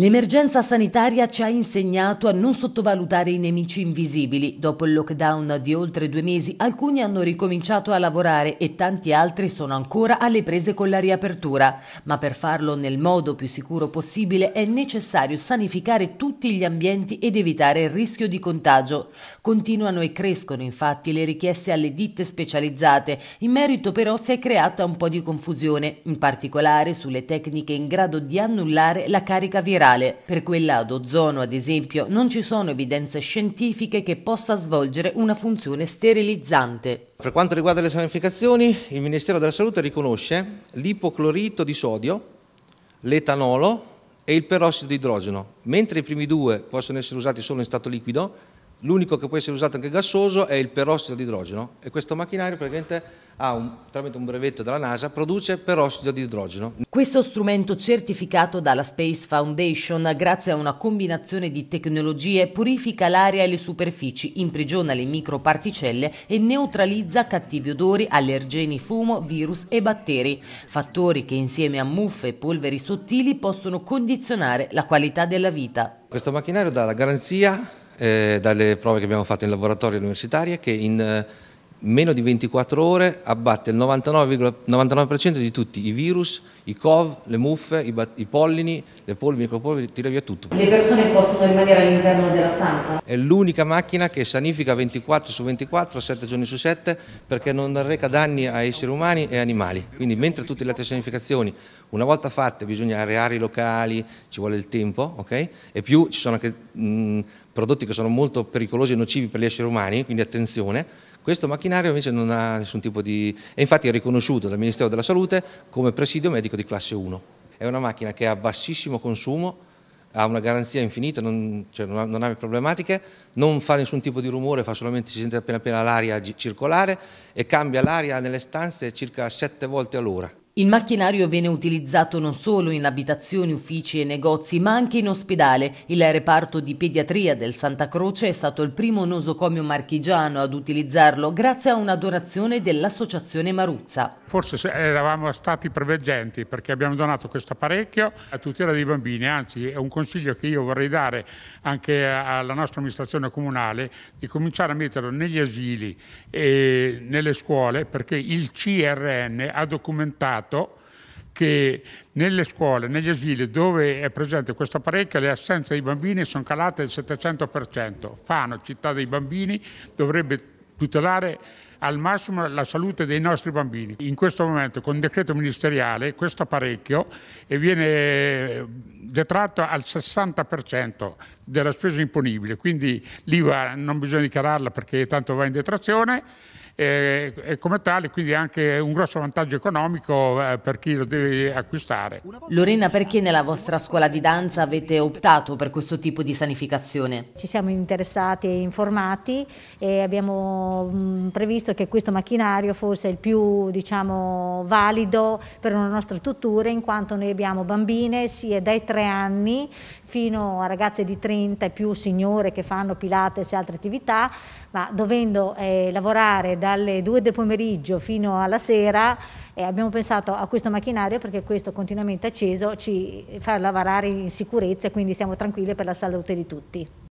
L'emergenza sanitaria ci ha insegnato a non sottovalutare i nemici invisibili. Dopo il lockdown di oltre due mesi, alcuni hanno ricominciato a lavorare e tanti altri sono ancora alle prese con la riapertura. Ma per farlo nel modo più sicuro possibile è necessario sanificare tutti gli ambienti ed evitare il rischio di contagio. Continuano e crescono infatti le richieste alle ditte specializzate. In merito però si è creata un po' di confusione, in particolare sulle tecniche in grado di annullare la carica virale generale. Per quella ad ozono, ad esempio, non ci sono evidenze scientifiche che possa svolgere una funzione sterilizzante. Per quanto riguarda le sanificazioni, il Ministero della Salute riconosce l'ipoclorito di sodio, l'etanolo e il perossido di idrogeno, mentre i primi due possono essere usati solo in stato liquido, L'unico che può essere usato anche gassoso è il perossido di idrogeno e questo macchinario praticamente ha un, tramite un brevetto della NASA produce perossido di idrogeno. Questo strumento certificato dalla Space Foundation, grazie a una combinazione di tecnologie, purifica l'aria e le superfici, imprigiona le microparticelle e neutralizza cattivi odori, allergeni, fumo, virus e batteri, fattori che insieme a muffe e polveri sottili possono condizionare la qualità della vita. Questo macchinario dà la garanzia eh, dalle prove che abbiamo fatto in laboratorio universitario che in eh, meno di 24 ore abbatte il 99,99% 99 di tutti i virus, i cov, le muffe, i, i pollini, le polveri, i micropolveri, tira via tutto. Le persone possono rimanere all'interno della stanza? È l'unica macchina che sanifica 24 su 24, 7 giorni su 7, perché non arreca danni a esseri umani e animali. Quindi mentre tutte le altre sanificazioni, una volta fatte bisogna areare i locali, ci vuole il tempo, ok? E più ci sono anche mh, prodotti che sono molto pericolosi e nocivi per gli esseri umani, quindi attenzione questo macchinario invece non ha nessun tipo di... e infatti è riconosciuto dal Ministero della Salute come presidio medico di classe 1. È una macchina che ha bassissimo consumo, ha una garanzia infinita, non, cioè non, ha, non, ha, problematiche, non fa nessun tipo di rumore, fa solamente, si sente appena appena l'aria circolare e cambia l'aria nelle stanze circa 7 volte all'ora. Il macchinario viene utilizzato non solo in abitazioni, uffici e negozi, ma anche in ospedale. Il reparto di pediatria del Santa Croce è stato il primo nosocomio marchigiano ad utilizzarlo grazie a una donazione dell'associazione Maruzza. Forse eravamo stati preveggenti perché abbiamo donato questo apparecchio a tutela dei bambini, anzi è un consiglio che io vorrei dare anche alla nostra amministrazione comunale di cominciare a metterlo negli asili e nelle scuole perché il CRN ha documentato notato che nelle scuole, negli asili dove è presente questo apparecchio le assenze dei bambini sono calate del 700%. Fano, città dei bambini, dovrebbe tutelare al massimo la salute dei nostri bambini. In questo momento con decreto ministeriale questo apparecchio eh, viene eh, detratto al 60% della spesa imponibile, quindi l'IVA non bisogna dichiararla perché tanto va in detrazione e, e come tale quindi anche un grosso vantaggio economico eh, per chi lo deve acquistare. Lorena, perché nella vostra scuola di danza avete optato per questo tipo di sanificazione? Ci siamo interessati e informati e abbiamo previsto che questo macchinario fosse il più diciamo, valido per una nostra tuttura in quanto noi abbiamo bambine sia dai 3 anni fino a ragazze di 30 e più signore che fanno pilates e altre attività, ma dovendo eh, lavorare da dalle 2 del pomeriggio fino alla sera e abbiamo pensato a questo macchinario perché questo continuamente acceso ci fa lavorare in sicurezza e quindi siamo tranquilli per la salute di tutti.